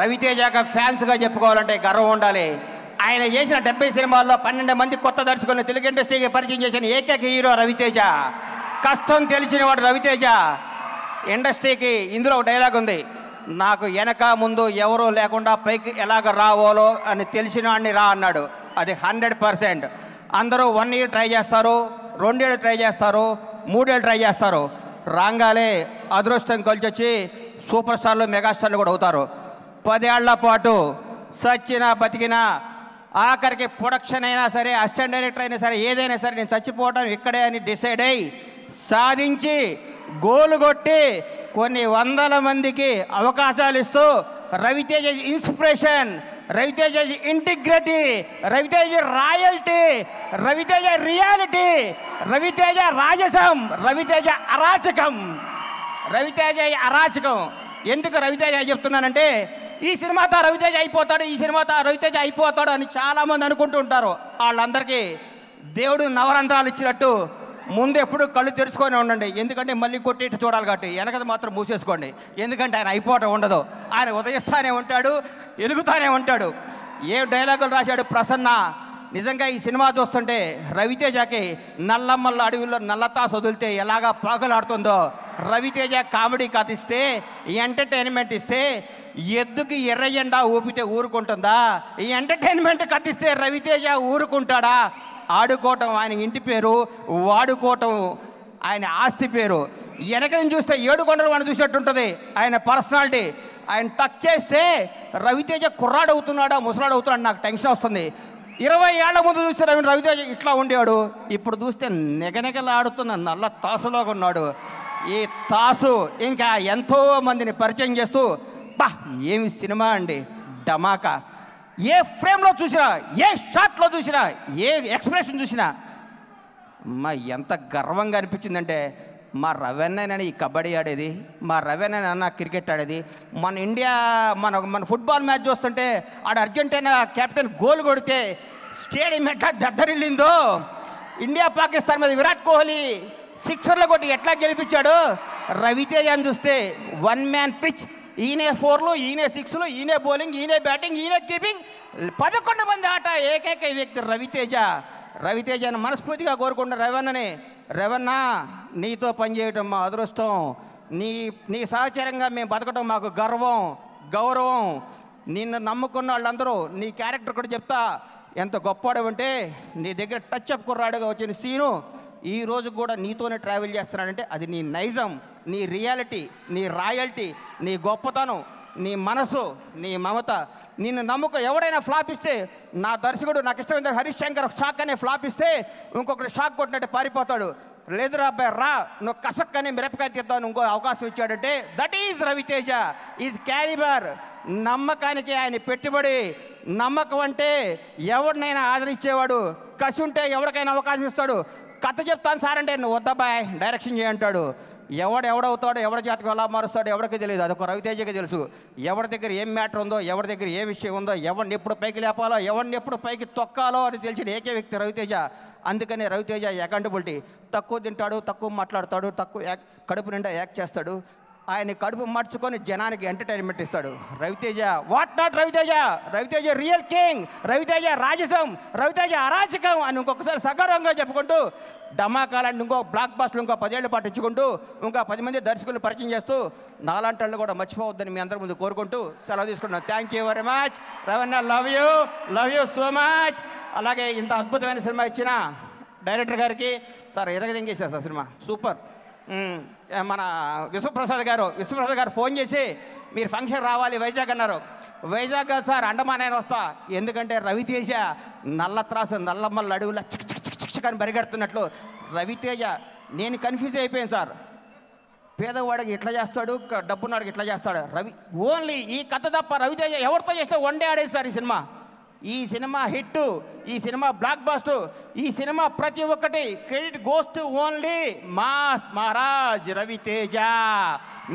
రవితేజాక ఫ్యాన్స్గా చెప్పుకోవాలంటే గర్వం ఉండాలి ఆయన చేసిన డెబ్బై సినిమాల్లో పన్నెండు మంది కొత్త దర్శకులను తెలుగు ఇండస్ట్రీకి పరిచయం చేసిన ఏకైక హీరో రవితేజ కష్టం తెలిసినవాడు రవితేజ ఇండస్ట్రీకి ఇందులో ఒక డైలాగ్ ఉంది నాకు వెనక ముందు ఎవరూ లేకుండా పైకి ఎలాగ రావాలో అని వాడిని రా అన్నాడు అది హండ్రెడ్ పర్సెంట్ అందరూ వన్ ఇయర్ ట్రై చేస్తారు రెండేళ్ళు ట్రై చేస్తారు మూడేళ్ళు ట్రై చేస్తారు రాగాలే అదృష్టం కలిసి వచ్చి సూపర్ స్టార్లు మెగాస్టార్లు కూడా అవుతారు పదేళ్ల పాటు సచ్చినా బతికినా ఆఖరికి ప్రొడక్షన్ అయినా సరే అసిస్టెంట్ డైరెక్టర్ అయినా సరే ఏదైనా సరే నేను చచ్చిపోవటం ఇక్కడే అని డిసైడ్ అయ్యి సాధించి గోలు కొట్టి కొన్ని వందల మందికి అవకాశాలు ఇస్తూ Raviteja inspiration Raviteja integrity Raviteja royalty Raviteja reality Raviteja రాజసం రవితేజ అరాచకం రవితేజ అరాచకం ఎందుకు రవితేజ చెప్తున్నానంటే ఈ సినిమాతో రవితేజ అయిపోతాడు ఈ సినిమాతో రవితేజ అయిపోతాడు అని చాలామంది అనుకుంటూ ఉంటారు వాళ్ళందరికీ దేవుడు నవరంధ్రాలు ఇచ్చినట్టు ముందు ఎప్పుడు కళ్ళు తెరుచుకొని ఉండండి ఎందుకంటే మళ్ళీ కొట్టేట్టు చూడాలి కాబట్టి వెనకది మాత్రం మూసేసుకోండి ఎందుకంటే ఆయన అయిపోవటం ఉండదు ఆయన ఉదయిస్తానే ఉంటాడు ఎలుగుతానే ఉంటాడు ఏ డైలాగులు రాశాడు ప్రసన్న నిజంగా ఈ సినిమా చూస్తుంటే రవితేజకి నల్లమల్ల అడవిలో నల్లతా వదిలితే ఎలాగా పాకలాడుతుందో రవితేజ కామెడీ కథ ఇస్తే ఎంటర్టైన్మెంట్ ఇస్తే ఎద్దుకి ఎర్ర జెండా ఊపితే ఊరుకుంటుందా ఈ ఎంటర్టైన్మెంట్ కథ ఇస్తే రవితేజ ఊరుకుంటాడా ఆడుకోవటం ఆయన ఇంటి పేరు వాడుకోవటం ఆయన ఆస్తి పేరు వెనకని చూస్తే ఏడు కొండలు వాడిని చూసినట్టు ఉంటుంది ఆయన పర్సనాలిటీ ఆయన టచ్ చేస్తే రవితేజ కుర్రాడు అవుతున్నాడా ముసలాడు అవుతున్నాడు నాకు టెన్షన్ వస్తుంది ఇరవై ఏళ్ల ముందు చూస్తే రవి రవితేజ ఇట్లా ఉండేవాడు ఇప్పుడు చూస్తే నెగనెగలాడుతున్న నల్ల తాసులోగా ఉన్నాడు ఈ తాసు ఇంకా ఎంతో మందిని పరిచయం చేస్తూ బా ఏమి సినిమా అండి డమాకా ఏ ఫ్రేమ్లో చూసినా ఏ షాట్లో చూసినా ఏ ఎక్స్ప్రెషన్ చూసినా మా ఎంత గర్వంగా అనిపించిందంటే మా రవెన్నైనా ఈ కబడ్డీ ఆడేది మా రవెన్నైనా క్రికెట్ ఆడేది మన ఇండియా మన మన ఫుట్బాల్ మ్యాచ్ చూస్తుంటే ఆడ అర్జెంటీనా కెప్టెన్ గోల్ కొడితే స్టేడియం ఎట్లా దద్దరిల్లిందో ఇండియా పాకిస్తాన్ మీద విరాట్ కోహ్లీ సిక్సర్లు కొట్టి ఎట్లా గెలిపించాడు రవితేజ అని చూస్తే వన్ మ్యాన్ పిచ్ ఈయనే ఫోర్లు ఈయనే సిక్స్లు ఈయనే బౌలింగ్ ఈయనే బ్యాటింగ్ ఈయనే కీపింగ్ పదకొండు మంది ఆట ఏకైక వ్యక్తి రవితేజ రవితేజను మనస్ఫూర్తిగా కోరుకుంటున్న రవణని రవణ నీతో పనిచేయటం మా అదృష్టం నీ నీ సహచరంగా మేము బతకడం మాకు గర్వం గౌరవం నిన్ను నమ్ముకున్న వాళ్ళందరూ నీ క్యారెక్టర్ కూడా చెప్తా ఎంత గొప్పవాడు ఉంటే నీ దగ్గర టచ్ అప్ కుర్రాడుగా వచ్చిన సీను ఈ రోజు కూడా నీతోనే ట్రావెల్ చేస్తున్నాడంటే అది నీ నైజం నీ రియాలిటీ నీ రాయల్టీ నీ గొప్పతనం నీ మనసు నీ మమత నిన్ను నమ్మకం ఎవడైనా ఫ్లాప్ ఇస్తే నా దర్శకుడు నాకు ఇష్టమైన శంకర్ షాక్ అనే ఫ్లాప్ ఇస్తే ఇంకొకటి షాక్ కొట్టినట్టు పారిపోతాడు లేదురా అబ్బాయి రా నువ్వు కసక్ అని మిరపకాయ తీద్దాను ఇంకో అవకాశం ఇచ్చాడంటే that is Raviteja is calibre నమ్మకానికి ఆయన పెట్టుబడి నమ్మకం అంటే ఎవరినైనా ఆదరించేవాడు కసి ఉంటే ఎవరికైనా అవకాశం ఇస్తాడు కథ చెప్తాను సార్ అంటే నువ్వు వద్దబ్బాయ్ డైరెక్షన్ చేయంటాడు ఎవడు ఎవడవుతాడు ఎవడ జాతకు ఎలా మారుస్తాడు ఎవరికి తెలియదు అదొక రవితేజకి తెలుసు ఎవరి దగ్గర ఏం మ్యాటర్ ఉందో ఎవరి దగ్గర ఏ విషయం ఉందో ఎవరిని ఎప్పుడు పైకి లేపాలో ఎవరిని ఎప్పుడు పైకి తొక్కాలో అని తెలిసిన ఏకే వ్యక్తి రవితేజ అందుకని రవితేజ అకౌంటబిలిటీ తక్కువ తింటాడు తక్కువ మాట్లాడతాడు తక్కువ యాక్ కడుపు నిండా యాక్ట్ చేస్తాడు ఆయన కడుపు మార్చుకొని జనానికి ఎంటర్టైన్మెంట్ ఇస్తాడు Raviteja what not Raviteja Raviteja real king Raviteja రాజసం రవితేజ అరాచకం అని ఇంకొకసారి సగర్వంగా చెప్పుకుంటూ డమాకాలని ఇంకో బ్లాక్ బాస్ట్లు ఇంకో పదేళ్ళు పాటు ఇచ్చుకుంటూ ఇంకా పది మంది దర్శకులు పరిచయం చేస్తూ నాలాంటి కూడా మర్చిపోవద్దని మీ అందరి ముందు కోరుకుంటూ సెలవు తీసుకుంటున్నాను థ్యాంక్ యూ వెరీ మచ్ రవన్న love you love you so much అలాగే ఇంత అద్భుతమైన సినిమా ఇచ్చిన డైరెక్టర్ గారికి సార్ ఎరగదింగేసారు సార్ సినిమా సూపర్ మన విశ్వప్రసాద్ గారు విశ్వప్రసాద్ గారు ఫోన్ చేసి మీరు ఫంక్షన్ రావాలి వైజాగ్ అన్నారు వైజాగ్ సార్ అండమాన్ నేను వస్తా ఎందుకంటే రవితేజ నల్ల త్రాసు నల్లమ్మల అడుగుల చిక్కని బరిగెడుతున్నట్లు పరిగెడుతున్నట్లు రవితేజ నేను కన్ఫ్యూజ్ అయిపోయాను సార్ పేదవాడికి ఇట్లా చేస్తాడు డబ్బున్నాడికి ఇట్లా చేస్తాడు రవి ఓన్లీ ఈ కథ తప్ప రవితేజ ఎవరితో చేస్తే వన్ డే ఆడేది సార్ ఈ సినిమా ఈ సినిమా హిట్ ఈ సినిమా బ్లాక్ బాస్టర్ ఈ సినిమా ప్రతి ఒక్కటి credit goes to only mass Maharaj Ravi Teja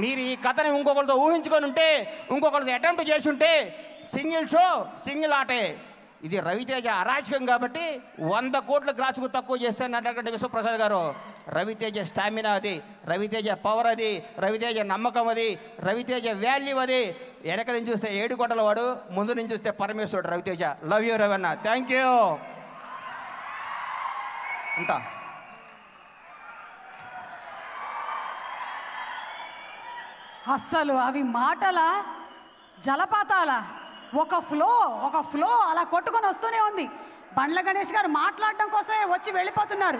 మీరు ఈ కథని ఇంకొకరితో ఊహించుకొని ఉంటే ఇంకొకరితో అటెంప్ట్ చేసి ఉంటే సింగిల్ షో సింగిల్ ఆటే ఇది రవితేజ అరాచకం కాబట్టి వంద కోట్ల గ్రాసుకు తక్కువ చేస్తే అన్నటువంటి విశ్వప్రసాద్ గారు రవితేజ స్టామినా అది రవితేజ పవర్ అది రవితేజ నమ్మకం అది రవితేజ వాల్యూ అది వెనక నుంచి చూస్తే కోటల వాడు ముందు నుంచి చూస్తే పరమేశ్వరుడు రవితేజ లవ్ యూ రవన్న థ్యాంక్ యూ ఉంటా అస్సలు అవి మాటలా జలపాతాలా ఒక ఫ్లో ఒక ఫ్లో అలా కొట్టుకొని వస్తూనే ఉంది బండ్ల గణేష్ గారు మాట్లాడడం కోసమే వచ్చి వెళ్ళిపోతున్నారు